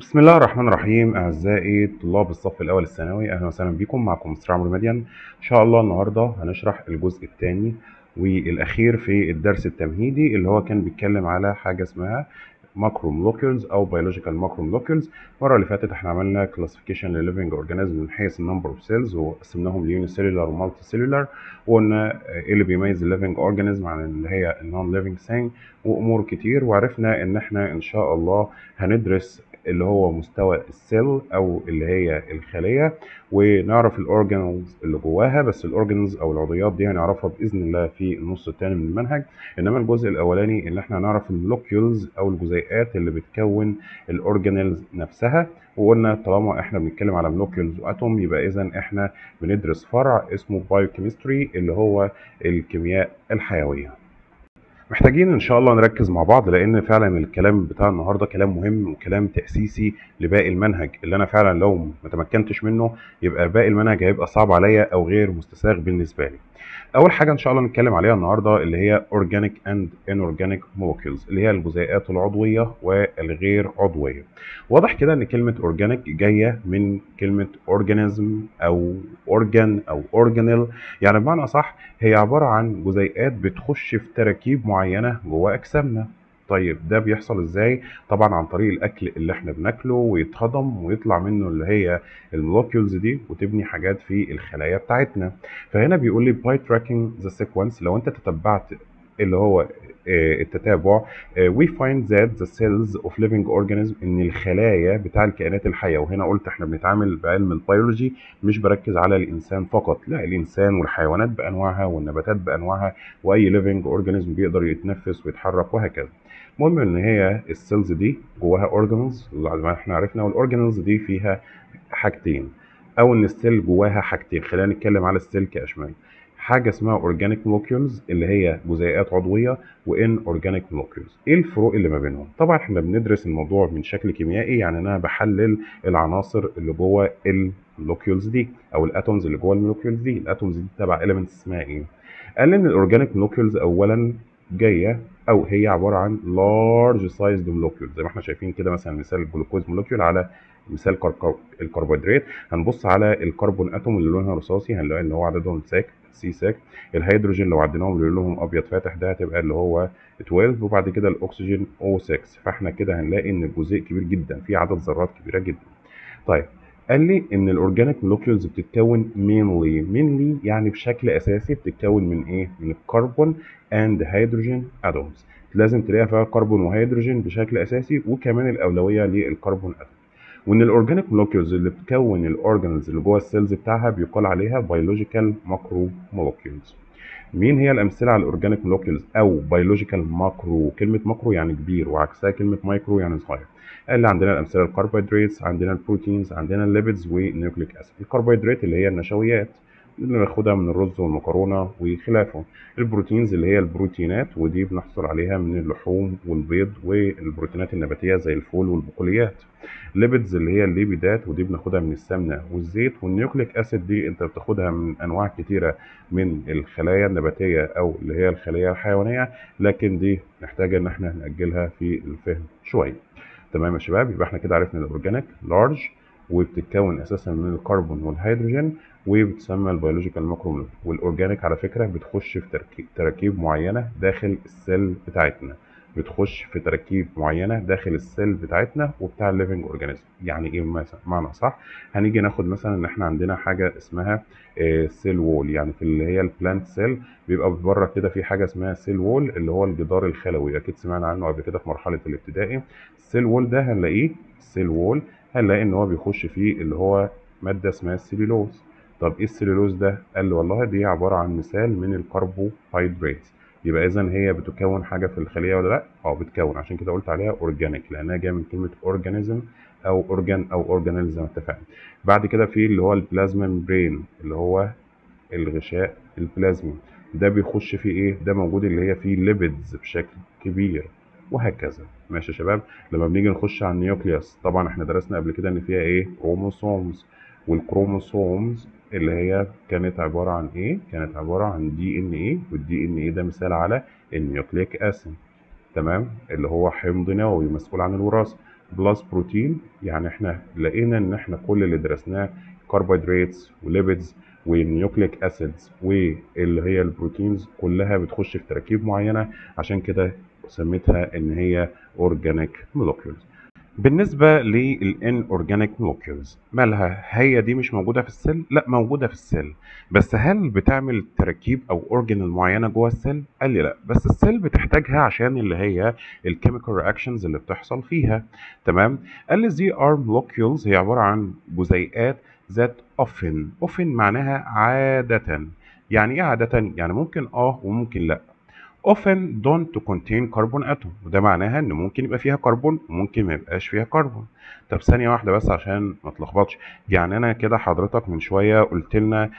بسم الله الرحمن الرحيم اعزائي طلاب الصف الاول الثانوي اهلا وسهلا بكم معكم مستر عمرو مديان ان شاء الله النهارده هنشرح الجزء الثاني والاخير في الدرس التمهيدي اللي هو كان بيتكلم على حاجه اسمها ماكرو مولوكيولز او بيولوجيكال ماكرو مولوكيولز المره اللي فاتت احنا عملنا كلاسيفيكيشن لليفنج اورجانيزم من حيث النمبر اوف سيلز وقسمناهم ليوني سيلولار ومالتي سيلولار وقلنا ايه اللي بيميز الليفنج اورجانيزم عن اللي هي النون ليفنج ثينج وامور كتير وعرفنا ان احنا ان شاء الله هندرس اللي هو مستوى السيل او اللي هي الخليه ونعرف الاورجانز اللي جواها بس الاورجانز او العضيات دي هنعرفها باذن الله في النص الثاني من المنهج انما الجزء الاولاني اللي احنا هنعرف المولكيولز او الجزيئات اللي بتكون الاورجانيلز نفسها وقلنا طالما احنا بنتكلم على مولكيولز واتوم يبقى اذا احنا بندرس فرع اسمه بايوكيمستري اللي هو الكيمياء الحيويه محتاجين ان شاء الله نركز مع بعض لان فعلا الكلام بتاع النهارده كلام مهم وكلام تاسيسي لباقي المنهج اللي انا فعلا لو ما تمكنتش منه يبقى باقي المنهج هيبقى صعب عليا او غير مستساغ بالنسبه لي اول حاجه ان شاء الله نتكلم عليها النهارده اللي هي اورجانيك اند inorganic molecules اللي هي الجزيئات العضويه والغير عضويه واضح كده ان كلمه اورجانيك جايه من كلمه اورجانيزم او اورجان organ او اورجانيل يعني بمعنى صح هي عباره عن جزيئات بتخش في تراكيب معينه جوه اجسامنا طيب ده بيحصل ازاي طبعا عن طريق الاكل اللي احنا بناكله ويتهضم ويطلع منه اللي هي المولكيولز دي وتبني حاجات في الخلايا بتاعتنا فهنا بيقول لي باي تراكنج ذا سيكونس لو انت تتبعت اللي هو آه، التتابع وي فايند ذات ذا سيلز اوف ليفنج اورجانيزم ان الخلايا بتاع الكائنات الحيه وهنا قلت احنا بنتعامل بعلم البيولوجي مش بركز على الانسان فقط لا الانسان والحيوانات بانواعها والنباتات بانواعها واي ليفنج اورجانيزم بيقدر يتنفس ويتحرك وهكذا المهم ان هي السيلز دي جواها اورجانلز بعد ما احنا عرفنا والاورجانلز دي فيها حاجتين او ان السيل جواها حاجتين خلينا نتكلم على السيل كاشمال حاجه اسمها اورجانيك مولكيولز اللي هي جزيئات عضويه وان اورجانيك مولكيولز ايه الفروق اللي ما بينهم طبعا احنا بندرس الموضوع من شكل كيميائي يعني انا بحلل العناصر اللي جوه المولكيولز دي او الاتومز اللي جوه المولكيولز دي الاتومز دي تبع اليمنتس اسمها ايه قال ان الاورجانيك مولكيولز اولا جايه او هي عباره عن لارج سايزد مولكيول زي ما احنا شايفين كده مثلا مثال الجلوكوز مولكيول على مثال الكربوهيدرات هنبص على الكربون اتوم اللي لونها رصاصي هنلاقي ان هو عددهم ساك سي ساك الهيدروجين لو عديناهم لونهم ابيض فاتح ده هتبقى اللي هو 12 وبعد كده الاكسجين او 6 فاحنا كده هنلاقي ان الجزيء كبير جدا في عدد ذرات كبيره جدا طيب قال لي ان الاورجانيك مولكيولز بتتكون مينلي مينلي يعني بشكل اساسي بتتكون من ايه من الكربون اند هيدروجين اتومز لازم تلاقي فيها كربون وهيدروجين بشكل اساسي وكمان الاولويه للكربون اتوم وان الاورجانيك مولكيولز اللي بتكون الاورجانيز اللي جوه السيلز بتاعها بيقال عليها بيولوجيكال ماكرو مولكيولز مين هي الامثله على الاورجانيك مولكيولز او بيولوجيكال ماكرو كلمه ماكرو يعني كبير وعكسها كلمه مايكرو يعني صغير اللي عندنا الامثله الكربوهيدرات عندنا البروتينز عندنا الليبيدز ونيوكليك اسيد الكربوهيدرات اللي هي النشويات اللي بناخدها من الرز والمكرونة وخلافه البروتينز اللي هي البروتينات ودي بنحصل عليها من اللحوم والبيض والبروتينات النباتية زي الفول والبقوليات ليبيدز اللي هي الليبيدات ودي بناخدها من السمنة والزيت والنيوكليك أسيد دي أنت بتاخدها من أنواع كتيرة من الخلايا النباتية أو اللي هي الخلايا الحيوانية لكن دي محتاجة إن احنا نأجلها في الفهم شوية تمام يا شباب يبقى احنا كده عرفنا الأورجانيك لارج وبتتكون اساسا من الكربون والهيدروجين وبتسمى البيولوجيكال ماكرومولر والاورجانيك على فكره بتخش في تركيب, تركيب معينه داخل السيل بتاعتنا بتخش في تركيب معينه داخل السيل بتاعتنا وبتاع الليفنج اورجانيزم يعني ايه مثلا معنى صح هنيجي ناخد مثلا ان احنا عندنا حاجه اسمها سيل آه، وول يعني في اللي هي البلانت سيل بيبقى بره كده في حاجه اسمها سيل وول اللي هو الجدار الخلوي اكيد سمعنا عنه قبل كده في مرحله الابتدائي السيل وول ده هنلاقيه السيل وول هنلاقي ان هو بيخش فيه اللي هو ماده اسمها السيلولوز طب ايه السليلوز ده قال لي والله دي عباره عن مثال من الكربوهيدرات يبقى اذا هي بتكون حاجه في الخليه ولا لا اه بتكون عشان كده قلت عليها اورجانيك لانها جايه من كلمه اورجانيزم او اورجان او اورجانيل زي ما اتفقنا بعد كده في اللي هو البلازما برين اللي هو الغشاء البلازمي ده بيخش فيه ايه ده موجود اللي هي فيه ليبيدز بشكل كبير وهكذا ماشي يا شباب لما بنيجي نخش على النيوكليوس طبعا احنا درسنا قبل كده ان فيها ايه كروموسومز والكروموسومز اللي هي كانت عبارة عن إيه؟ كانت عبارة عن دي إن إيه والدي إن إيه ده مثال على النيوكليك أسيد تمام اللي هو حمض نووي مسؤول عن الوراثة بلس بروتين يعني إحنا لقينا إن إحنا كل اللي درسناه كربوهيدراتس وليبيدز والنيوكليك أسيدز واللي هي البروتينز كلها بتخش في تراكيب معينة عشان كده سميتها إن هي أورجانيك مولوكيولز. بالنسبة للان اورجانيك مولكيولز مالها هي دي مش موجودة في السل؟ لا موجودة في السل بس هل بتعمل تركيب او اورجن معينة جوه السل؟ قال لي لا بس السل بتحتاجها عشان اللي هي الكيميكال رياكشنز اللي بتحصل فيها تمام قال لي زي ار مولكيولز هي عبارة عن جزيئات ذات اوفن اوفن معناها عادة يعني ايه عادة يعني ممكن اه وممكن لا often don't contain carbon atom وده معناها ان ممكن يبقى فيها كربون وممكن ما يبقاش فيها كربون طب ثانيه واحده بس عشان ما تلخبطش يعني انا كده حضرتك من شويه قلت لنا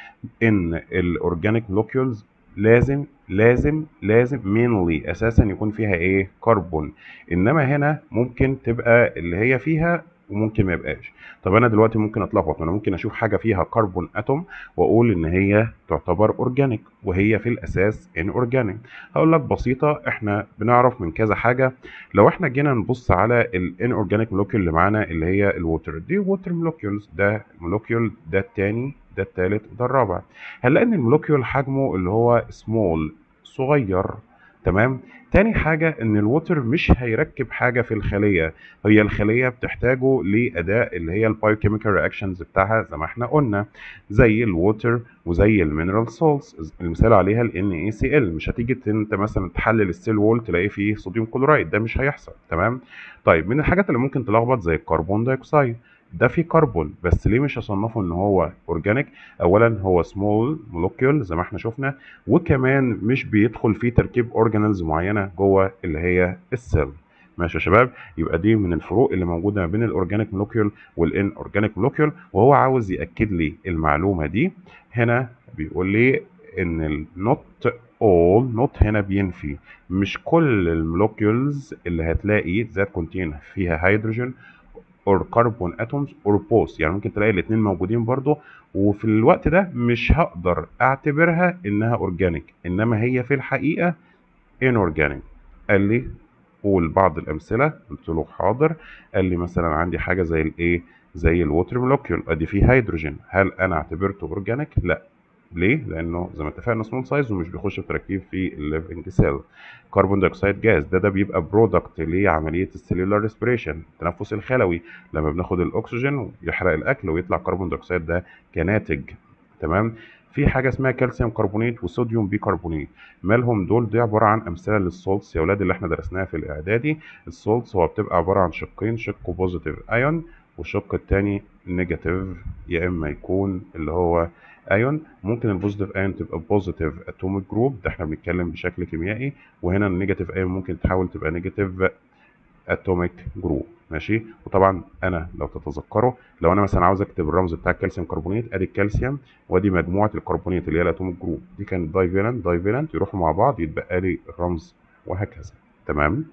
ان الاورجانيك مولكيولز لازم لازم لازم mainly اساسا يكون فيها ايه كربون انما هنا ممكن تبقى اللي هي فيها وممكن ما يبقاش طب انا دلوقتي ممكن اتلخبط انا ممكن اشوف حاجه فيها كربون اتوم واقول ان هي تعتبر اورجانيك وهي في الاساس ان اورجانيك هقول لك بسيطه احنا بنعرف من كذا حاجه لو احنا جينا نبص على الان اورجانيك مولكيول اللي معانا اللي هي الووتر دي ووتر مولكيولز ده مولكيول ده الثاني ده الثالث وده الرابع هنلاقي ان المولكيول حجمه اللي هو سمول صغير تمام تاني حاجة ان الوتر مش هيركب حاجة في الخلية هي الخلية بتحتاجه لأداء اللي هي البيوكيميكال رياكشنز بتاعها زي ما احنا قلنا زي الوتر وزي المينرال سولز المثال عليها ال NaCl مش هتيجي انت مثلا تحلل السيل وول تلاقي فيه صوديوم كلورايد ده مش هيحصل تمام طيب من الحاجات اللي ممكن تلخبط زي الكربون دايوكسيد ده فيه كربون بس ليه مش اصنفه ان هو اورجانيك اولا هو سمول مولوكيول زي ما احنا شفنا وكمان مش بيدخل فيه تركيب اورجانيلز معينه جوه اللي هي السيل ماشي يا شباب يبقى دي من الفروق اللي موجوده ما بين الاورجانيك مولوكيول والان اورجانيك مولوكيول وهو عاوز ياكد لي المعلومه دي هنا بيقول لي ان النوت اول نوت هنا بينفي مش كل المولوكيولز اللي هتلاقي ذات كونتين فيها هيدروجين اور كربون اتومز اور بوس يعني ممكن تلاقي الاثنين موجودين برضو وفي الوقت ده مش هقدر اعتبرها انها اورجانيك انما هي في الحقيقه انورجانيك قال لي قول بعض الامثله قلت له حاضر قال لي مثلا عندي حاجه زي الايه زي الووتر مولكيول ادي فيه هيدروجين هل انا اعتبرته اورجانيك لا ليه؟ لانه زي ما اتفقنا سمول سايز ومش بيخش تركيب في الليفنج سيل كربون دايوكسيد جاز ده ده بيبقى برودكت لعمليه السيلولار ريسبريشن التنفس الخلوي لما بناخد الاكسجين يحرق الاكل ويطلع كربون دايوكسيد ده كناتج تمام في حاجه اسمها كالسيوم كربونيت وصوديوم بيكربونيت مالهم دول دي عباره عن امثله للسولتس يا اولاد اللي احنا درسناها في الاعدادي السولتس هو بتبقى عباره عن شقين شق بوزيتيف ايون والشق الثاني نيجاتيف يا اما يكون اللي هو ايون ممكن البوزيتيف ايون تبقى بوزيتيف اتوميك جروب ده احنا بنتكلم بشكل كيميائي وهنا النيجاتيف ايون ممكن تحاول تبقى نيجاتيف اتوميك جروب ماشي وطبعا انا لو تتذكروا لو انا مثلا عاوز اكتب الرمز بتاع الكالسيوم كربونيت ادي الكالسيوم وادي مجموعه الكربونيت اللي هي الاتوميك جروب دي كانت دايفيلنت دايفيلنت يروحوا مع بعض يتبقى لي الرمز وهكذا تمام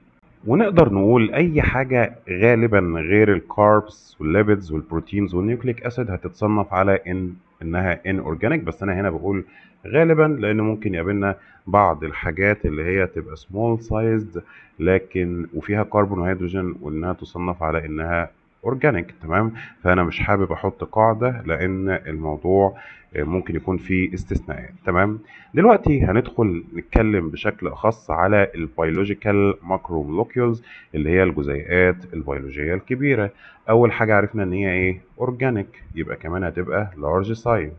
ونقدر نقول اي حاجه غالبا غير الكاربس والليبيدز والبروتينز والنيوكليك اسيد هتتصنف على ان انها ان اورجانيك بس انا هنا بقول غالبا لان ممكن يقابلنا بعض الحاجات اللي هي تبقى سمول سايزد لكن وفيها كربون وهيدروجين وانها تصنف على انها اورجانيك تمام فانا مش حابب احط قاعده لان الموضوع آه، ممكن يكون فيه استثناءات تمام دلوقتي هندخل نتكلم بشكل خاص على البيولوجيكال ماكرو ماكرومولكيولز اللي هي الجزيئات البيولوجيه الكبيره اول حاجه عرفنا ان هي ايه اورجانيك يبقى كمان هتبقى لارج سايز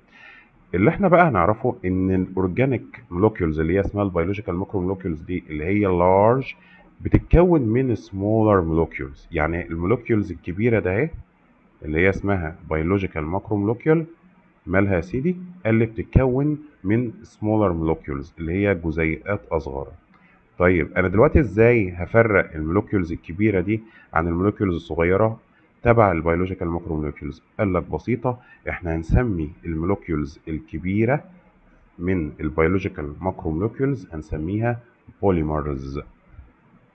اللي احنا بقى هنعرفه ان الاورجانيك مولكيولز اللي هي اسمها البيولوجيكال ماكرو ماكرومولكيولز دي اللي هي لارج بتتكون من smaller molecules يعني المولوكيولز الكبيره ده اهي اللي هي اسمها بيولوجيكال ماكرو مالها يا سيدي اللي بتتكون من smaller molecules اللي هي جزيئات اصغر طيب انا دلوقتي ازاي هفرق المولوكيولز الكبيره دي عن المولوكيولز الصغيره تبع البيولوجيكال ماكرو مولوكيولز قال لك بسيطه احنا هنسمي المولوكيولز الكبيره من البيولوجيكال ماكرو مولوكيولز هنسميها بوليمرز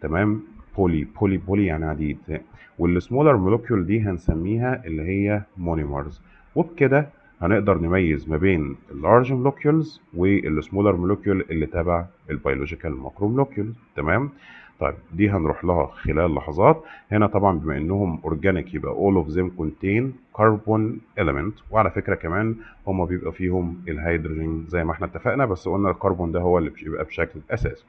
تمام بولي بولي بولي يعني عديد والسمولر مولوكيول دي هنسميها اللي هي مونيمرز وبكده هنقدر نميز ما بين اللارج مولوكيولز والسمولر مولوكيول اللي تبع البيولوجيكال ماكرو مولوكيول تمام طيب دي هنروح لها خلال لحظات هنا طبعا بما انهم اورجانيك يبقى اول اوف ذيم كونتين carbon اليمنت وعلى فكره كمان هما بيبقى فيهم الهيدروجين زي ما احنا اتفقنا بس قلنا الكربون ده هو اللي بيبقى بشكل اساسي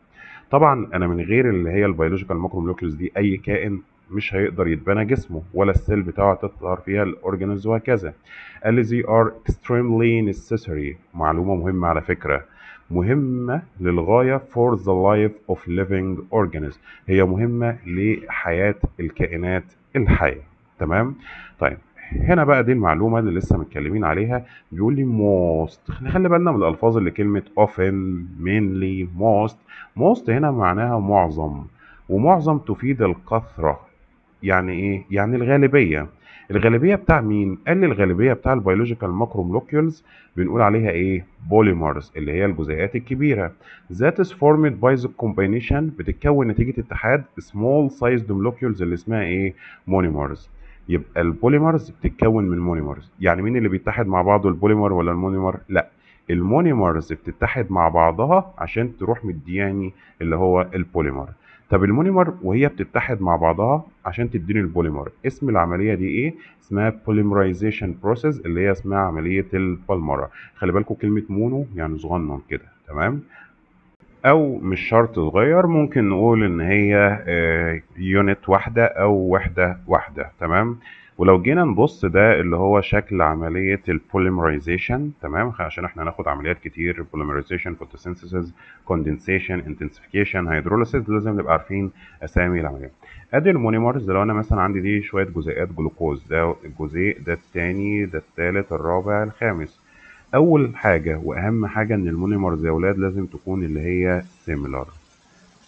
طبعا انا من غير اللي هي البيولوجيكال ماكروموليكولز دي اي كائن مش هيقدر يتبنى جسمه ولا السيل بتاعه تظهر فيها الاورجانيز وهكذا الذي ار اكستريملي نيسيسري معلومه مهمه على فكره مهمة للغاية فور ذا لايف اوف ليفنج اورجانيزم هي مهمة لحياة الكائنات الحية تمام طيب هنا بقى دي المعلومه اللي لسه متكلمين عليها بيقول لي موست نخلي بالنا من الالفاظ اللي كلمه often mainly most most هنا معناها معظم ومعظم تفيد الكثره يعني ايه يعني الغالبيه الغالبيه بتاع مين قال لي الغالبيه بتاع البيولوجيكال ماكرومولكيولز بنقول عليها ايه بوليمرز اللي هي الجزيئات الكبيره ذات از فورمد باي ذا كومبينيشن بتتكون نتيجه اتحاد سمول سايزد مولوكيولز اللي اسمها ايه مونيمرز يبقى البوليمرز بتتكون من مونيمرز يعني مين اللي بيتحد مع بعضه البوليمر ولا المونيمر لا المونيمرز بتتحد مع بعضها عشان تروح مدياني اللي هو البوليمر طب المونيمر وهي بتتحد مع بعضها عشان تديني البوليمر اسم العمليه دي ايه اسمها بوليمرايزيشن بروسيس اللي هي اسمها عمليه البلمره خلي بالكم كلمه مونو يعني صغنن كده تمام او مش شرط صغير ممكن نقول ان هي يونت آه، واحدة او وحدة واحدة تمام ولو جينا نبص ده اللي هو شكل عملية البوليمرايزيشن تمام عشان احنا ناخد عمليات كتير بوليمرايزيشن فوتوسينثيسيس كوندنسيشن انتنسيفيكيشن هيدروليسيز لازم نبقى عارفين اسامي العمليات ادي المونيمرز لو انا مثلا عندي دي شوية جزيئات جلوكوز ده الجزيء ده التاني ده التالت الرابع الخامس اول حاجه واهم حاجه ان المونيمرز يا ولاد لازم تكون اللي هي سيميلار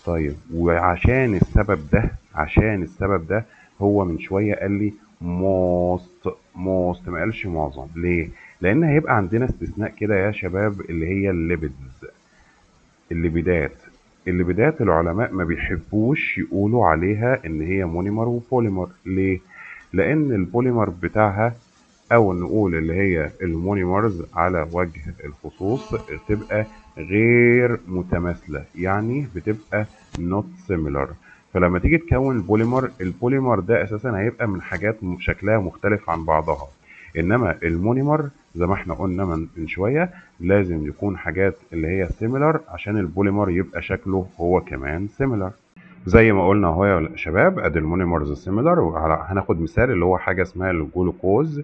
طيب وعشان السبب ده عشان السبب ده هو من شويه قال لي موست موست ما قالش معظم ليه لان هيبقى عندنا استثناء كده يا شباب اللي هي الليبيدز الليبيدات الليبيدات العلماء ما بيحبوش يقولوا عليها ان هي مونيمر وبوليمر ليه لان البوليمر بتاعها او نقول اللي هي المونيمرز على وجه الخصوص تبقى غير متماثله يعني بتبقى نوت سيميلر فلما تيجي تكون بوليمر البوليمر ده اساسا هيبقى من حاجات شكلها مختلف عن بعضها انما المونيمر زي ما احنا قلنا من شويه لازم يكون حاجات اللي هي سيميلر عشان البوليمر يبقى شكله هو كمان سيميلر زي ما قلنا اهو يا شباب ادي المونيمرز سيميلر هناخد مثال اللي هو حاجه اسمها الجلوكوز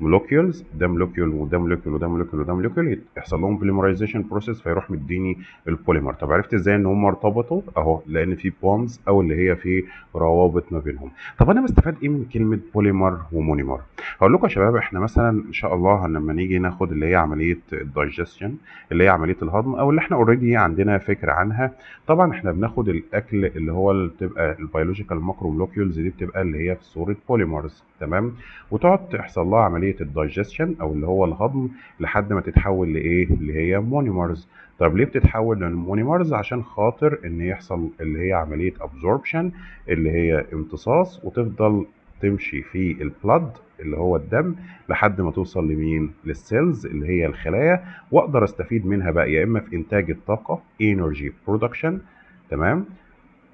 مولوكيولز ده مولوكيول وده مولوكيول وده مولوكيول وده مولوكيول يحصل لهم بوليمرايزيشن بروسيس فيروح مديني البوليمر طب عرفت ازاي ان هم ارتبطوا اهو لان في بونز او اللي هي في روابط ما بينهم طب انا بستفاد ايه من كلمه بوليمر ومونيمر هقول لكم يا شباب احنا مثلا ان شاء الله لما نيجي ناخد اللي هي عمليه الدايجستشن اللي هي عمليه الهضم او اللي احنا اوريدي عندنا فكره عنها طبعا احنا بناخد الاكل اللي هو اللي بتبقى البيولوجيكال ماكرو مولوكيولز دي بتبقى اللي هي في صوره بوليمرز تمام وتقعد تحصل لها عمليه عمليه الدايجستشن او اللي هو الهضم لحد ما تتحول لايه اللي هي مونيمرز طب ليه بتتحول للمونيمرز عشان خاطر ان يحصل اللي هي عمليه ابزوربشن اللي هي امتصاص وتفضل تمشي في البلد اللي هو الدم لحد ما توصل لمين للسيلز اللي هي الخلايا واقدر استفيد منها بقى يا اما في انتاج الطاقه انرجي برودكشن تمام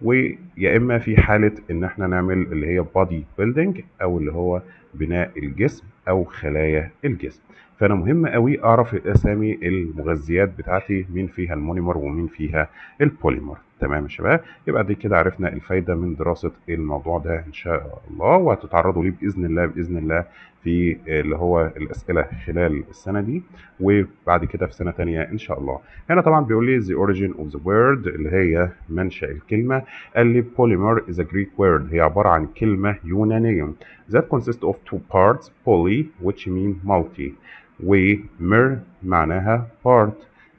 ويا اما في حاله ان احنا نعمل اللي هي بادي بيلدينج او اللي هو بناء الجسم او خلايا الجسم فانا مهم قوي اعرف اسامي المغذيات بتاعتي مين فيها المونيمر ومين فيها البوليمر تمام يا شباب يبقى دي كده عرفنا الفايده من دراسه الموضوع ده ان شاء الله وهتتعرضوا ليه باذن الله باذن الله في اللي هو الاسئله خلال السنه دي وبعد كده في سنه ثانيه ان شاء الله هنا طبعا بيقول لي the origin of the word اللي هي منشا الكلمه قال لي polymer is a Greek word هي عباره عن كلمه يونانيه that consists of two parts poly which mean multi ومر معناها part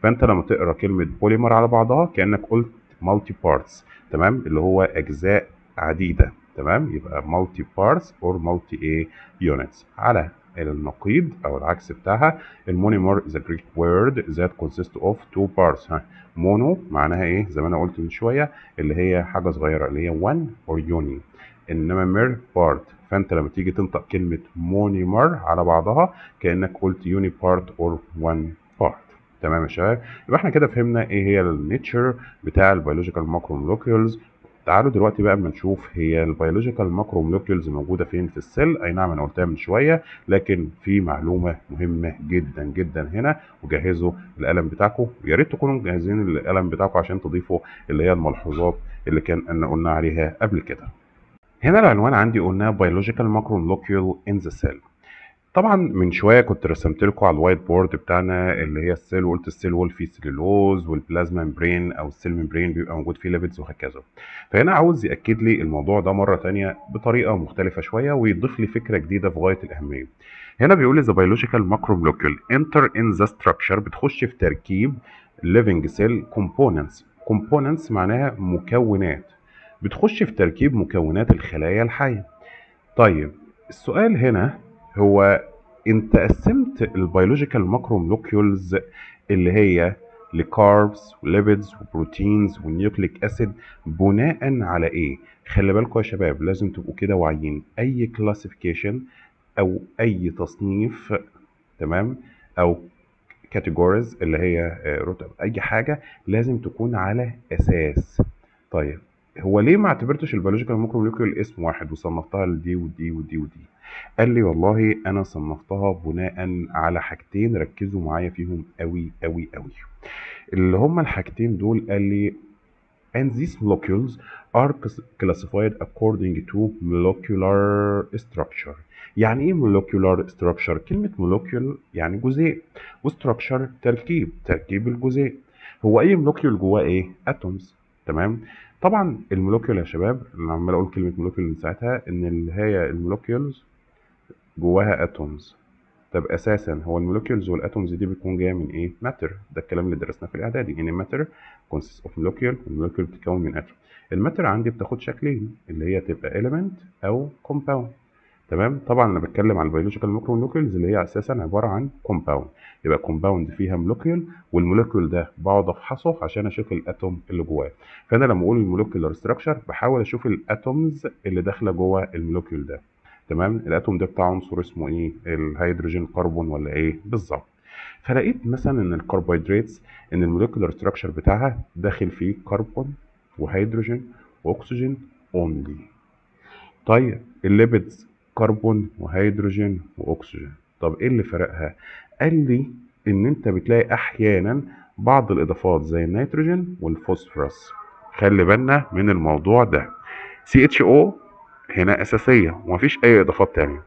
فانت لما تقرا كلمه بوليمر على بعضها كانك قلت مالتي بارتس تمام اللي هو اجزاء عديده تمام يبقى مالتي بارتس اور مالتي ايه يونتس على النقيض او العكس بتاعها المونيمر ذا جريك Greek ذات كونسيست اوف تو بارتس ها مونو معناها ايه زي ما انا قلت من شويه اللي هي حاجه صغيره اللي هي وان اور يوني انما مير بارت فانت لما تيجي تنطق كلمه مونيمر على بعضها كانك قلت يوني بارت اور وان تمام يا شباب يبقى احنا كده فهمنا ايه هي النيتشر بتاع البيولوجيكال ماكرومولكيولز تعالوا دلوقتي بقى اما نشوف هي البيولوجيكال ماكرومولكيولز موجوده فين في السيل اي نعم انا قلتها من شويه لكن في معلومه مهمه جدا جدا هنا وجهزوا القلم بتاعكم ويا ريت تكونوا مجهزين القلم بتاعكم عشان تضيفوا اللي هي الملحوظات اللي كان أنا قلنا عليها قبل كده هنا العنوان عندي قلناه بيولوجيكال ماكرومولكيول ان ذا سيل طبعا من شويه كنت رسمت لكم على الوايت بورد بتاعنا اللي هي السيل وقلت السيل وول فيه سيلولوز والبلازما مبرين او السيل مبرين بيبقى موجود فيه ليبيدز وهكذا فهنا عاوز ياكد لي الموضوع ده مره ثانيه بطريقه مختلفه شويه ويضيف لي فكره جديده في غايه الاهميه هنا بيقول لي ذا بيولوجيكال ماكرو مولكيول انتر ان ذا ستراكشر بتخش في تركيب ليفنج سيل كومبوننتس كومبوننتس معناها مكونات بتخش في تركيب مكونات الخلايا الحيه طيب السؤال هنا هو انت قسمت البيولوجيكال ماكرو مولكيولز اللي هي لكاربس وليبيدز وبروتينز ونيوكليك اسيد بناء على ايه خلي بالكم يا شباب لازم تبقوا كده واعيين اي كلاسيفيكيشن او اي تصنيف تمام او كاتيجوريز اللي هي رتب آه، اي حاجه لازم تكون على اساس طيب هو ليه ما اعتبرتش البيولوجيكال ماكرو مولكيول اسم واحد وصنفتها لدي ودي ودي ودي قال لي والله انا صنفتها بناء على حاجتين ركزوا معايا فيهم قوي قوي قوي اللي هما الحاجتين دول قال لي and these molecules are classified according to molecular structure يعني ايه molecular structure كلمة molecule يعني جزيء وstructure تركيب تركيب الجزيء هو اي molecule جواه ايه atoms تمام تمام طبعا المولوكيول يا شباب انا عمال اقول كلمه مولوكيول من ساعتها ان اللي هي المولوكيولز جواها اتومز طب اساسا هو المولكيولز والاتومز دي بتكون جايه من ايه ماتر ده الكلام اللي درسناه في الاعدادي ان ماتر كونسيست اوف مولكيول والمولكيول بتتكون من اتوم الماتر عندي بتاخد شكلين اللي هي تبقى اليمنت او كومباوند تمام طبعا انا بتكلم على البيولوجيكال مايكرو مولكيولز اللي هي اساسا عباره عن كومباوند يبقى كومباوند فيها مولكيول والمولكيول ده بقعد افحصه عشان اشوف الاتوم اللي جواه فانا لما اقول المولكيولر ستراكشر بحاول اشوف الاتومز اللي داخله جوه المولكيول ده تمام الاتوم ده بتاع عنصر اسمه ايه الهيدروجين كربون ولا ايه بالظبط فلقيت مثلا ان الكربوهيدراتس ان المولكيولر ستراكشر بتاعها داخل فيه كربون وهيدروجين واكسجين اونلي طيب الليبيدز كربون وهيدروجين واكسجين طب ايه اللي فرقها قال لي ان انت بتلاقي احيانا بعض الاضافات زي النيتروجين والفوسفورس خلي بالنا من الموضوع ده CHO هنا اساسيه ومفيش اي اضافات تانية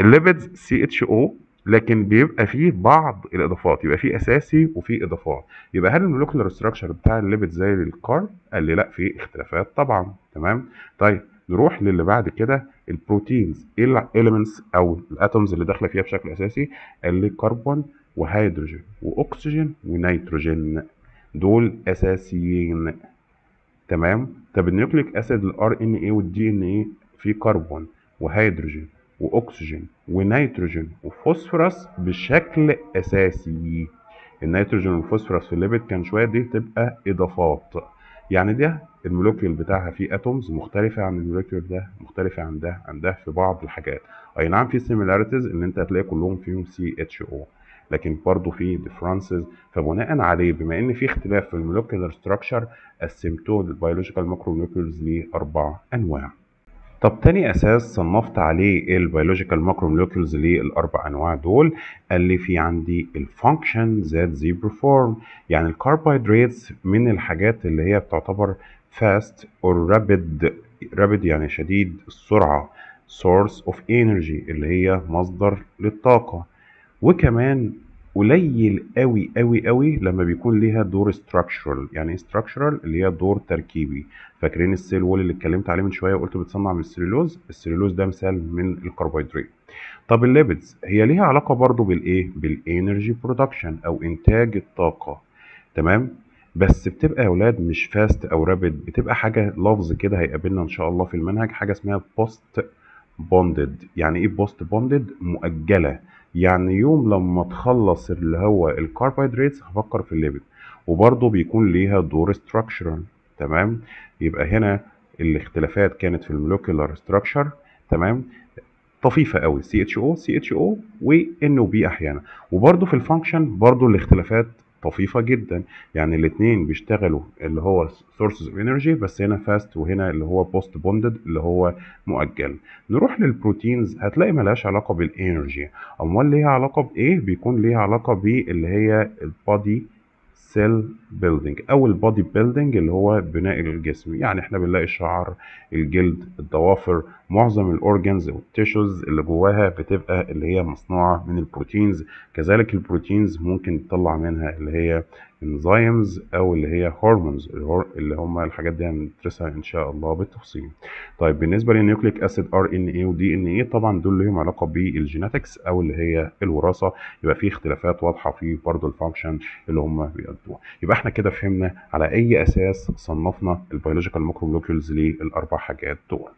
الليبيدز سي اتش او لكن بيبقى فيه بعض الاضافات يبقى فيه اساسي وفيه اضافات يبقى هل المولكيولر ستراكشر بتاع الليبيد زي الكارب قال لي لا في اختلافات طبعا تمام طيب نروح للي بعد كده البروتينز ايه الاليمنتس او الاتومز اللي داخله فيها بشكل اساسي قال لي كربون وهيدروجين واكسجين ونيتروجين دول اساسيين تمام طب النيوكليك اسيد الار ان اي والدي ان اي في كربون وهيدروجين واكسجين ونيتروجين وفوسفورس بشكل اساسي النيتروجين والفوسفورس في الليبيد كان شويه دي تبقى اضافات يعني ده المولوكيول بتاعها فيه اتومز مختلفه عن المولوكيول ده مختلفه عن ده عن ده في بعض الحاجات اي نعم في سيميلاريتيز ان انت هتلاقي كلهم فيهم سي اتش او لكن برضه في ديفرنسز فبناء عليه بما ان في اختلاف في المولوكيولر ستراكشر قسمته البيولوجيكال مايكرو ماكرومولوكيولز لاربع انواع طب تاني اساس صنفت عليه البيولوجيكال ماكرو مولكيولز للاربع انواع دول قال لي في عندي الفانكشن ذات زي بريفورم يعني الكربوهيدرات من الحاجات اللي هي بتعتبر فاست اور رابيد رابيد يعني شديد السرعه source of energy اللي هي مصدر للطاقه وكمان قليل قوي قوي قوي لما بيكون ليها دور structural يعني ايه structural اللي هي دور تركيبي فاكرين السيل وول اللي اتكلمت عليه من شويه وقلت بتصنع من السليلوز السليلوز ده مثال من الكربوهيدرات طب الليبيدز هي ليها علاقه برضو بالايه بالانرجي برودكشن او انتاج الطاقه تمام بس بتبقى يا اولاد مش فاست او رابيد بتبقى حاجه لفظ كده هيقابلنا ان شاء الله في المنهج حاجه اسمها بوست بوندد يعني ايه بوست بوندد مؤجله يعني يوم لما تخلص اللي هو الكربوهيدرات هفكر في الليبيد وبرضه بيكون ليها دور ستراكشرال تمام يبقى هنا الاختلافات كانت في المولوكيولار ستراكشر تمام طفيفه قوي CHO CHO و سي احيانا وبرده في الفانكشن برده الاختلافات طفيفه جدا يعني الاثنين بيشتغلوا اللي هو sources of energy بس هنا fast وهنا اللي هو post bonded اللي هو مؤجل نروح للبروتينز هتلاقي ملهاش علاقه بالانرجي امال ليها علاقه بايه بيكون ليها علاقه باللي هي body سيل بيلدينج او البودي بيلدينج اللي هو بناء الجسم يعني احنا بنلاقي الشعر الجلد الضوافر معظم الاورجنز والتيشوز اللي جواها بتبقى اللي هي مصنوعه من البروتينز كذلك البروتينز ممكن تطلع منها اللي هي انزيمز او اللي هي هرمونز اللي هم الحاجات دي هندرسها ان شاء الله بالتفصيل طيب بالنسبه للنيوكليك اسيد ار ان اي ودي ان اي طبعا دول لهم علاقه بالجيناتكس او اللي هي الوراثه يبقى في اختلافات واضحه في برضه الفانكشن اللي هم بيقدموها يبقى احنا كده فهمنا على اي اساس صنفنا البيولوجيكال مايكرو ماكرومولكيولز للاربع حاجات دول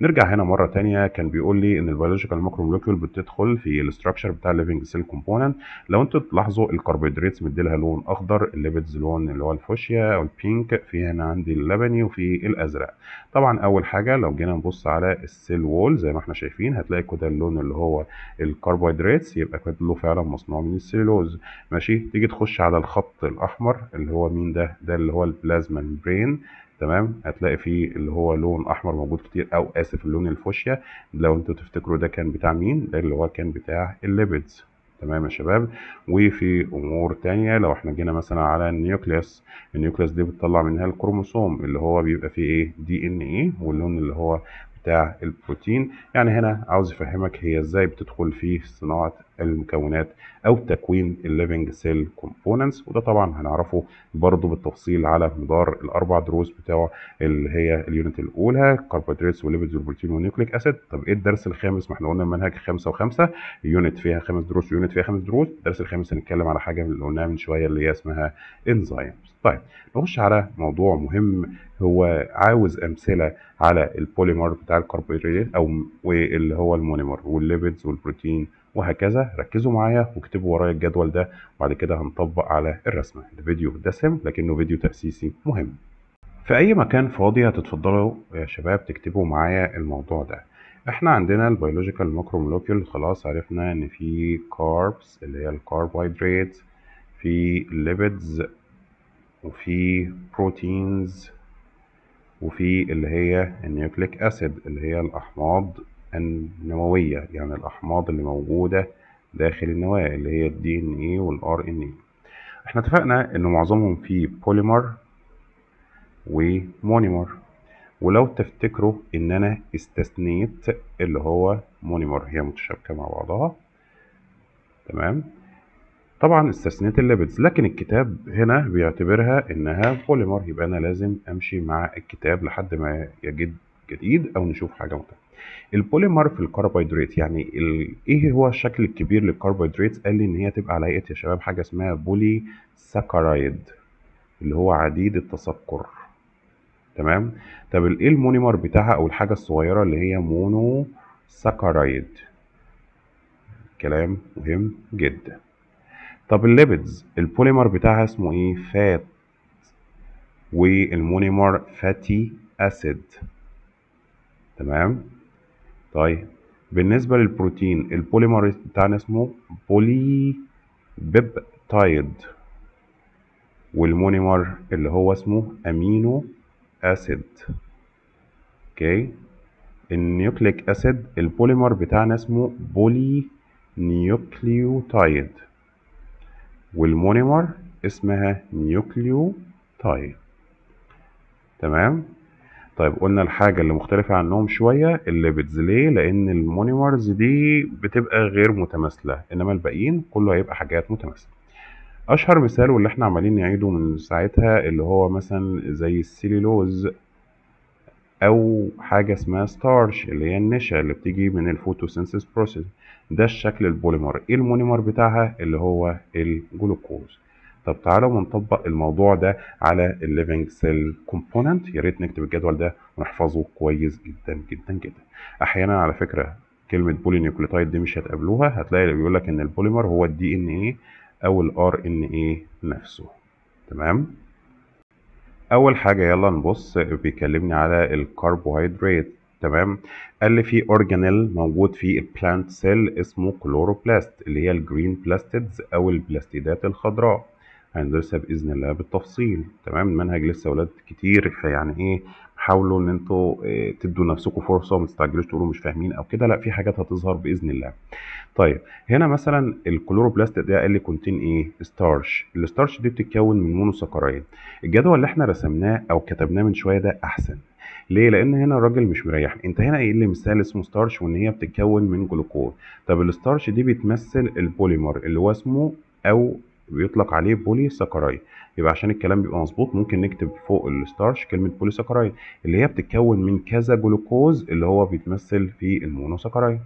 نرجع هنا مره ثانيه كان بيقول لي ان البيولوجيكال ماكرو مولكيول بتدخل في الاستراكشر بتاع الليفنج سيل كومبوننت لو انتوا تلاحظوا الكربوهيدرات مديلها لون اخضر الليبيدز لون اللي هو الفوشيا او البينك في هنا عندي اللبني وفي الازرق طبعا اول حاجه لو جينا نبص على السيل وول زي ما احنا شايفين هتلاقي كده اللون اللي هو الكربوهيدرات يبقى كده فعلا مصنوع من السيلوز ماشي تيجي تخش على الخط الاحمر اللي هو مين ده ده اللي هو البلازما ميمبرين تمام هتلاقي فيه اللي هو لون احمر موجود كتير او اسف اللون الفوشيا لو انتوا تفتكروا ده كان بتاع مين ده اللي هو كان بتاع الليبيدز تمام يا شباب وفي امور تانية لو احنا جينا مثلا على النيوكليس النيوكليس دي بتطلع منها الكروموسوم اللي هو بيبقى فيه ايه دي ان ايه واللون اللي هو بتاع البروتين يعني هنا عاوز افهمك هي ازاي بتدخل في صناعه المكونات او تكوين الليفنج سيل كومبوننتس وده طبعا هنعرفه برضو بالتفصيل على مدار الاربع دروس بتاعه اللي هي اليونت الاولى كربوهيدرات وليبيدز والبروتين والنيوكليك اسيد طب ايه الدرس الخامس ما احنا قلنا المنهج خمسه وخمسه يونت فيها خمس دروس يونت فيها خمس دروس الدرس الخامس هنتكلم على حاجه اللي قلناها من شويه اللي هي اسمها انزيمز طيب نخش على موضوع مهم هو عاوز امثله على البوليمر بتاع الكربوهيدرات او واللي هو المونيمر والليبيدز والبروتين وهكذا ركزوا معايا واكتبوا ورايا الجدول ده وبعد كده هنطبق على الرسمه الفيديو دسم لكنه فيديو تاسيسي مهم في اي مكان فاضي هتتفضلوا يا شباب تكتبوا معايا الموضوع ده احنا عندنا البيولوجيكال ماكرومولوكيول خلاص عرفنا ان في كاربس اللي هي الكربوهيدرات في ليبيدز وفي بروتينز وفي اللي هي النيوكليك اسيد اللي هي الاحماض النووية يعني الأحماض اللي موجودة داخل النواة اللي هي الـ DNA والـ RNA احنا اتفقنا ان معظمهم فيه بوليمر ومونيمر ولو تفتكروا ان انا استثنيت اللي هو مونيمر هي متشابكة مع بعضها تمام طبعا استثنيت الليبيدز لكن الكتاب هنا بيعتبرها انها بوليمر يبقى انا لازم امشي مع الكتاب لحد ما يجد جديد او نشوف حاجة مختلفة البوليمر في الكربوهيدرات يعني ايه هو الشكل الكبير للكربوهيدرات قال لي ان هي تبقى على هيئه يا شباب حاجه اسمها بولي ساكرايد اللي هو عديد التسكر تمام طب ايه المونيمر بتاعها او الحاجه الصغيره اللي هي مونو ساكرايد كلام مهم جدا طب الليبيدز البوليمر بتاعها اسمه ايه فات والمونيمر فاتي اسيد تمام طيب بالنسبة للبروتين البوليمر بتاعنا اسمه بولي بيبتايد والمونيمر اللي هو اسمه امينو اسيد اوكي النيوكليك اسيد البوليمر بتاعنا اسمه بولي نيوكليوتايد والمونيمر اسمها نيوكليوتايد تمام طيب قلنا الحاجة اللي مختلفة عنهم شوية الليبيدز ليه؟ لأن المونيمرز دي بتبقى غير متماثلة إنما الباقيين كله هيبقى حاجات متماثلة أشهر مثال واللي احنا عمالين نعيده من ساعتها اللي هو مثلا زي السيليلوز أو حاجة اسمها ستارش اللي هي النشا اللي بتيجي من الفوتوسينسيس بروسيس ده الشكل البوليمر إيه المونيمر بتاعها اللي هو الجلوكوز طب تعالوا ونطبق الموضوع ده على الليفنج سيل كومبوننت يا ريت نكتب الجدول ده ونحفظه كويس جدا جدا جدا احيانا على فكره كلمه بولي نيوكليوتايد دي مش هتقابلوها هتلاقي اللي بيقول لك ان البوليمر هو الدي ان ايه او الار ان ايه نفسه تمام اول حاجه يلا نبص بيكلمني على الكربوهيدرات تمام قال لي في اورجانيل موجود في البلانت سيل اسمه كلوروبلاست اللي هي الجرين بلاستيدز او البلاستيدات الخضراء هندرسها باذن الله بالتفصيل تمام المنهج لسه ولاد كتير فيعني ايه حاولوا ان انتوا آه، تدوا نفسكم فرصه وما تستعجلوش تقولوا مش فاهمين او كده لا في حاجات هتظهر باذن الله طيب هنا مثلا الكلوروبلاست ده قال لي كونتين ايه ستارش الستارش دي بتتكون من مونوساكرايد الجدول اللي احنا رسمناه او كتبناه من شويه ده احسن ليه لان هنا الراجل مش مريح انت هنا قايل لي مثال اسمه ستارش وان هي بتتكون من جلوكوز طب الستارش دي بتمثل البوليمر اللي هو اسمه او بيطلق عليه بولي ساكرايد يبقى عشان الكلام بيبقى مظبوط ممكن نكتب فوق الستارش كلمه بولي ساكرايد اللي هي بتتكون من كذا جلوكوز اللي هو بيتمثل في المونوساكرايد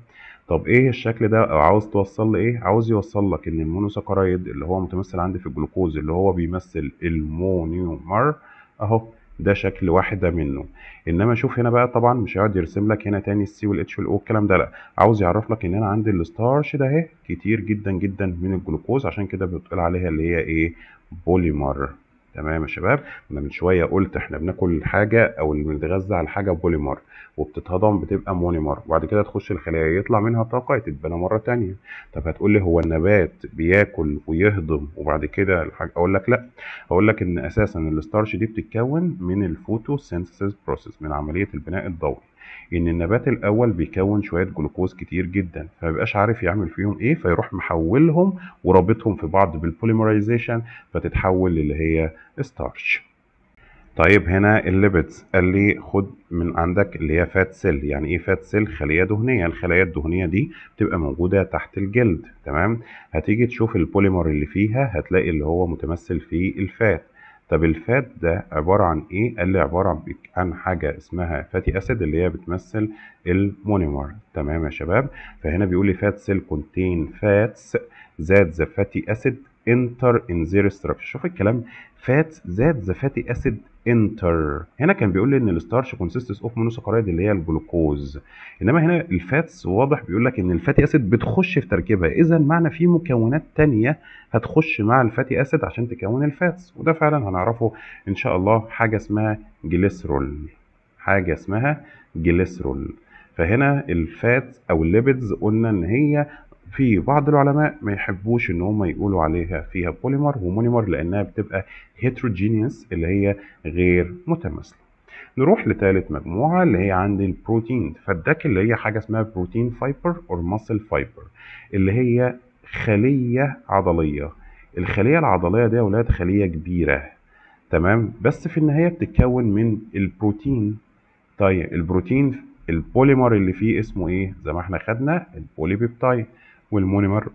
طب ايه الشكل ده او عاوز توصل لايه ايه عاوز يوصل لك ان المونوساكرايد اللي هو متمثل عندي في الجلوكوز اللي هو بيمثل المونيومر اهو ده شكل واحدة منه انما شوف هنا بقى طبعا مش هيقعد يرسم لك هنا تاني السي والاتش والاو الكلام ده لا عاوز يعرف لك ان انا عندي الستارش ده اهي كتير جدا جدا من الجلوكوز عشان كده بتقول عليها اللي هي ايه بوليمر تمام يا شباب انا من شويه قلت احنا بناكل حاجه او بنتغذى على حاجه بوليمر وبتتهضم بتبقى مونيمر وبعد كده تخش الخلايا يطلع منها طاقه تتبنى مره تانية طب هتقول لي هو النبات بياكل ويهضم وبعد كده الحاجه اقول لك لا اقول لك ان اساسا الستارش دي بتتكون من الفوتوسينثيسيس بروسيس من عمليه البناء الضوئي ان النبات الاول بيكون شويه جلوكوز كتير جدا فمبيبقاش عارف يعمل فيهم ايه فيروح محولهم ورابطهم في بعض بالبوليمرايزيشن فتتحول للي هي ستارش طيب هنا الليبيدز قال لي خد من عندك اللي هي فات سيل يعني ايه فات سيل خليه دهنيه الخلايا الدهنيه دي بتبقى موجوده تحت الجلد تمام هتيجي تشوف البوليمر اللي فيها هتلاقي اللي هو متمثل في الفات طب الفات ده عبارة عن إيه؟ قال لي عبارة عن حاجة اسمها فاتي أسيد اللي هي بتمثل المونيمر تمام يا شباب فهنا بيقول لي فات سيل كونتين فاتس ذات ذا فاتي أسيد انتر زير ستراكشر شوف الكلام فات ذات ذا فاتي اسيد انتر هنا كان بيقول لي ان الستارش كونسيستس اوف مونوساكرايد اللي هي الجلوكوز انما هنا الفاتس واضح بيقول لك ان الفاتي اسيد بتخش في تركيبها اذا معنى في مكونات ثانيه هتخش مع الفاتي اسيد عشان تكون الفاتس وده فعلا هنعرفه ان شاء الله حاجه اسمها جليسرول حاجه اسمها جليسرول فهنا الفات او الليبيدز قلنا ان هي في بعض العلماء ما يحبوش ان هم يقولوا عليها فيها بوليمر ومونيمر لانها بتبقى هيتروجينيوس اللي هي غير متماثله نروح لثالث مجموعة اللي هي عند البروتين فالدك اللي هي حاجة اسمها بروتين فايبر أو ماسل فايبر اللي هي خلية عضلية الخلية العضلية دي يا ولاد خلية كبيرة تمام بس في النهاية بتتكون من البروتين طيب البروتين البوليمر اللي فيه اسمه ايه زي ما احنا خدنا البوليبيبتايد والمونيمر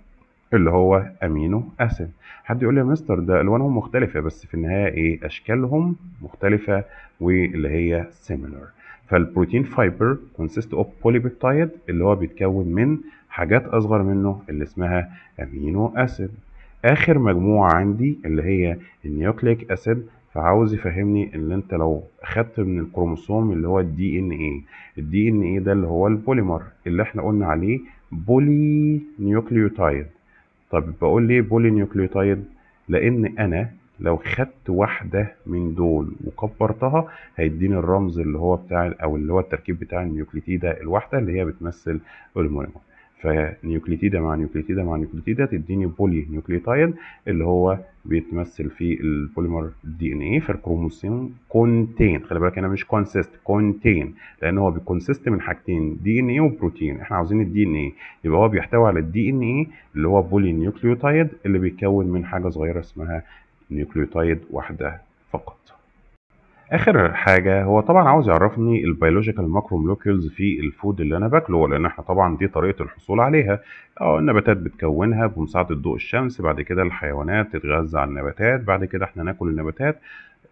اللي هو امينو اسيد حد يقول لي يا مستر ده الوانهم مختلفه بس في النهايه ايه اشكالهم مختلفه واللي هي سيميلر فالبروتين فايبر كونسيست اوف بوليبيبتايد اللي هو بيتكون من حاجات اصغر منه اللي اسمها امينو اسيد اخر مجموعه عندي اللي هي النيوكليك اسيد فعاوز يفهمني ان انت لو اخدت من الكروموسوم اللي هو الدي ان ايه الدي ان ايه ده اللي هو البوليمر اللي احنا قلنا عليه بولي نيوكليوتايد طب بقول ليه بولي نيوكليوتايد لان انا لو خدت واحده من دول وكبرتها هيديني الرمز اللي هو بتاع او اللي هو التركيب بتاع النيوكليتيده الواحده اللي هي بتمثل المونومر فنيوكليتيدا مع نيوكليتيدا مع نيوكليتيدا تديني بولي نيوكليتايد اللي هو بيتمثل في البوليمر دي ان اي الكروموسوم كونتين خلي بالك هنا مش كونسيست كونتين لان هو بيكونسيست من حاجتين دي ان اي وبروتين احنا عاوزين الدي ان اي يبقى هو بيحتوي على الدي ان اي اللي هو بولي نيوكليوتايد اللي بيتكون من حاجه صغيره اسمها نيوكليوتايد واحده فقط اخر حاجه هو طبعا عاوز يعرفني البيولوجيكال ماكرو مولوكيولز في الفود اللي انا باكله لان احنا طبعا دي طريقه الحصول عليها اه النباتات بتكونها بمساعده ضوء الشمس بعد كده الحيوانات تتغذى على النباتات بعد كده احنا ناكل النباتات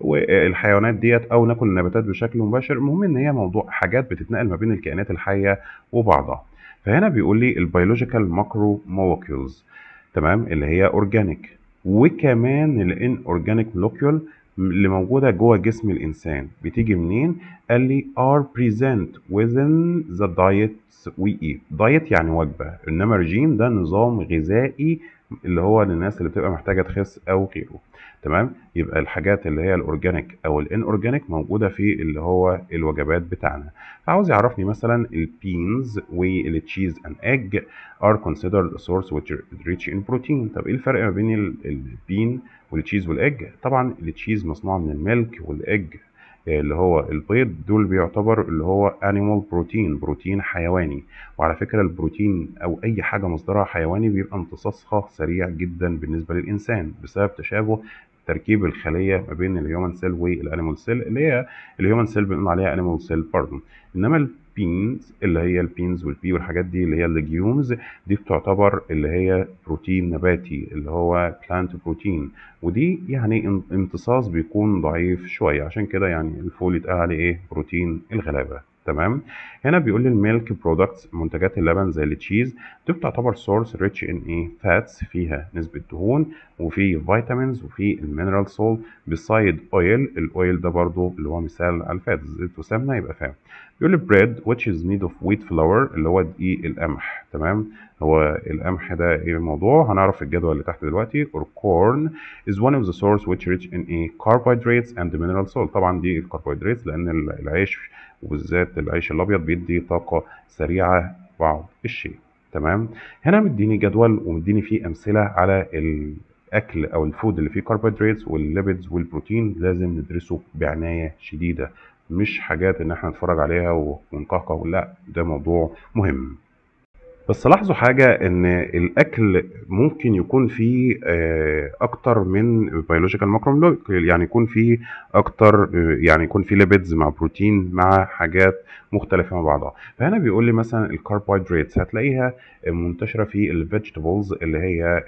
والحيوانات ديت او ناكل النباتات بشكل مباشر المهم ان هي موضوع حاجات بتتنقل ما بين الكائنات الحيه وبعضها فهنا بيقول لي البيولوجيكال ماكرو مولوكيولز تمام اللي هي اورجانيك وكمان الان اورجانيك مولوكيول اللي موجودة جوه جسم الإنسان بتيجي منين؟ قال لي are present within the diet we eat diet يعني وجبة إنما رجيم ده نظام غذائي اللي هو للناس اللي بتبقى محتاجه تخس او غيره تمام يبقى الحاجات اللي هي الاورجانيك او الان اورجانيك موجوده في اللي هو الوجبات بتاعنا فعاوز يعرفني مثلا البينز والتشيز اند ايج ار كونسيدرد سورس ريتش ان بروتين طب ايه الفرق ما بين البين والتشيز والايج طبعا التشيز مصنوع من الميلك والايج اللي هو البيض دول بيعتبر اللي هو انيمال بروتين بروتين حيواني وعلى فكره البروتين او اي حاجه مصدرها حيواني بيبقى امتصاصها سريع جدا بالنسبه للانسان بسبب تشابه تركيب الخليه ما بين الهيومن سيل والانيمال سيل اللي هي الهيومن سيل بنقول عليها انيمال سيل باردون انما البينز اللي هي البينز والبي والحاجات دي اللي هي الليجيومز دي بتعتبر اللي هي بروتين نباتي اللي هو بلانت بروتين ودي يعني امتصاص بيكون ضعيف شويه عشان كده يعني الفول يتقال عليه ايه بروتين الغلابه تمام هنا بيقول لي الميلك برودكتس منتجات اللبن زي التشيز دي بتعتبر سورس ريتش ان ايه فاتس فيها نسبه دهون وفي فيتامينز وفي المينرال سول بسايد اويل الاويل ده برضو اللي هو مثال على الفات زيت وسمنه يبقى فاهم بيقول لي بريد ويتش از ميد اوف ويت فلاور اللي هو دقيق القمح تمام هو القمح ده ايه الموضوع هنعرف الجدول اللي تحت دلوقتي corn is one of the source which rich in a carbohydrates and mineral salt طبعا دي الكربوهيدرات لان العيش وبالذات العيش الابيض بيدي طاقه سريعه بعض الشيء تمام هنا مديني جدول ومديني فيه امثله على الاكل او الفود اللي فيه كربوهيدرات والليبيدز والبروتين لازم ندرسه بعنايه شديده مش حاجات ان احنا نتفرج عليها ونقهقه لا ده موضوع مهم بس لاحظوا حاجة ان الاكل ممكن يكون فيه آه، اكتر من بيولوجيكال ماكرو يعني يكون فيه اكتر آه، يعني يكون فيه ليبيدز مع بروتين مع حاجات مختلفة مع بعضها فهنا بيقول لي مثلا الكربوهيدرات هتلاقيها منتشرة في الفيجيتابلز اللي هي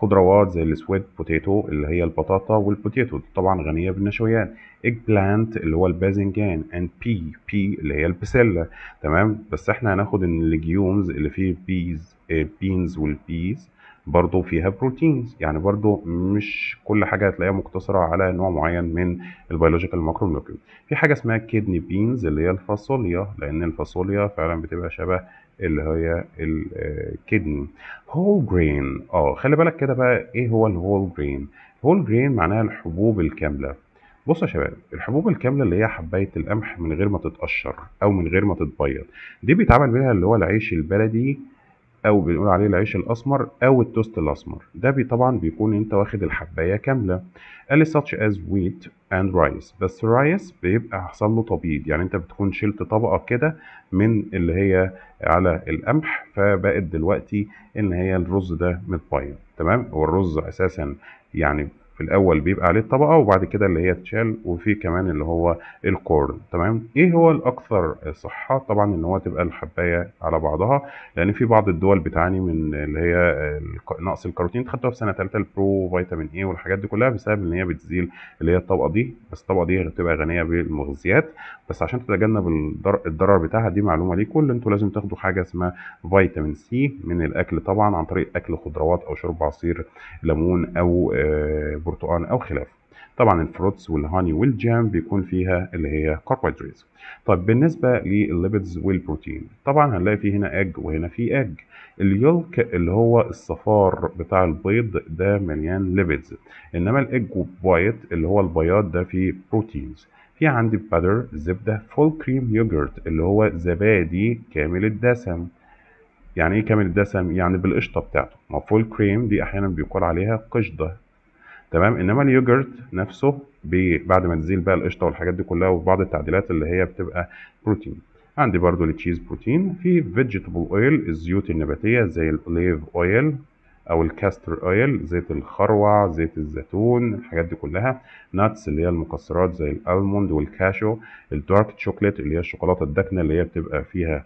خضروات زي السويت بوتيتو اللي هي البطاطا والبوتيتو طبعا غنية بالنشويات ايج بلانت اللي هو الباذنجان اند بي بي اللي هي البسله تمام بس احنا هناخد ان الليجيومز اللي فيه بيز بينز والبيز برضه فيها بروتينز يعني برضه مش كل حاجة هتلاقيها مقتصرة على نوع معين من البيولوجيكال ماكروميكروب في حاجة اسمها كيدني بينز اللي هي الفاصوليا لأن الفاصوليا فعلا بتبقى شبه اللي هي الكدني هول جرين اه خلي بالك كده بقى ايه هو الهول جرين هول جرين معناها الحبوب الكاملة بص يا شباب الحبوب الكامله اللي هي حبايه القمح من غير ما تتقشر او من غير ما تتبيض دي بيتعمل منها اللي هو العيش البلدي او بنقول عليه العيش الاسمر او التوست الاسمر ده بي طبعا بيكون انت واخد الحبايه كامله قال such as wheat and rice بس الرايس بيبقى حصل له تبييض يعني انت بتكون شلت طبقه كده من اللي هي على القمح فبقت دلوقتي ان هي الرز ده متبيض تمام والرز اساسا يعني في الاول بيبقى عليه الطبقه وبعد كده اللي هي تشال وفي كمان اللي هو الكورن تمام ايه هو الاكثر صحه طبعا ان هو تبقى الحبايه على بعضها لان يعني في بعض الدول بتعاني من اللي هي نقص الكاروتين خدتها في سنه ثالثه البرو فيتامين اي والحاجات دي كلها بسبب ان هي بتزيل اللي هي الطبقه دي بس الطبقه دي بتبقى غنيه بالمغذيات بس عشان تتجنب الضرر بتاعها دي معلومه ليكم اللي انتوا لازم تاخدوا حاجه اسمها فيتامين سي من الاكل طبعا عن طريق اكل خضروات او شرب عصير ليمون او آه، البرتقال او خلافه طبعا الفروتس والهاني والجام بيكون فيها اللي هي كاربوهيدرات طب بالنسبه للليبيدز والبروتين طبعا هنلاقي فيه هنا اج وهنا في اج اليولك اللي هو الصفار بتاع البيض ده مليان ليبيدز انما الاج وايت اللي هو البياض ده فيه بروتينز في عندي بادر زبده فول كريم يوجرت اللي هو زبادي كامل الدسم يعني ايه كامل الدسم يعني بالقشطه بتاعته ما فول كريم دي احيانا بيقال عليها قشطه تمام انما اليوجرت نفسه بعد ما تزيل بقى القشطه والحاجات دي كلها وبعض التعديلات اللي هي بتبقى بروتين عندي برضو التشيز بروتين في فيجيتابل اويل الزيوت النباتيه زي الاوليف اويل او الكاستر اويل زيت الخروع زيت الزيتون الحاجات دي كلها ناتس اللي هي المكسرات زي الالموند والكاشو الدارك شوكليت اللي هي الشوكولاته الداكنه اللي هي بتبقى فيها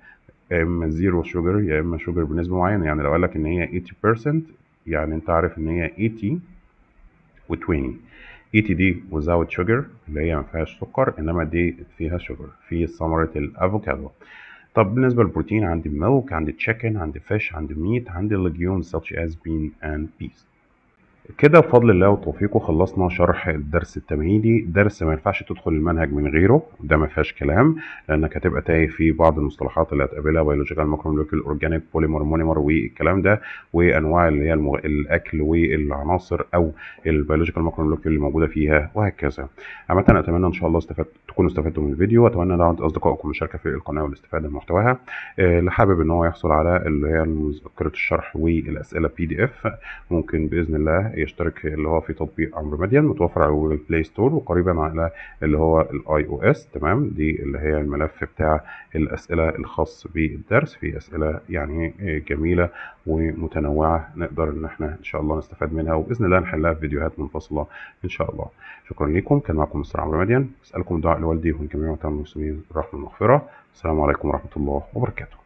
يا اما زيرو شوجر يا اما شوجر بنسبه معينه يعني لو قال لك ان هي 80% يعني انت عارف ان هي 80 و20 اي تي دي without sugar اللي هي ما فيهاش سكر انما دي فيها شوجر في ثمره الافوكادو طب بالنسبه للبروتين عندي milk عندي chicken عندي fish عندي meat عندي legumes such as بين and peas كده بفضل الله وتوفيقه خلصنا شرح الدرس التمهيدي درس ما ينفعش تدخل المنهج من غيره ده ما فيهاش كلام لانك هتبقى تايه في بعض المصطلحات اللي هتقابلها بيولوجيكال ماكروموليكيول اورجانيك بوليمر مونيمر والكلام ده وانواع اللي هي المغ... الاكل والعناصر او البيولوجيكال ماكروموليكيول اللي موجوده فيها وهكذا عامه اتمنى ان شاء الله استفدت تكونوا استفدتوا من الفيديو واتمنى دعوه اصدقائكم المشاركه في القناه والاستفاده من محتواها آه، اللي حابب ان هو يحصل على اللي هي مذكره الشرح والاسئله بي دي اف ممكن باذن الله يشترك اللي هو في تطبيق عمرو مديان متوفر على جوجل بلاي ستور وقريبا على اللي هو الاي او اس تمام دي اللي هي الملف بتاع الاسئله الخاص بالدرس في اسئله يعني آه، جميله ومتنوعه نقدر ان احنا ان شاء الله نستفاد منها وباذن الله نحلها في فيديوهات منفصله ان شاء الله شكرا لكم كان معكم مستر عمرو مديان اسالكم دعاء لوالدي ولجميع المسلمين بالرحمه والمغفره السلام عليكم ورحمه الله وبركاته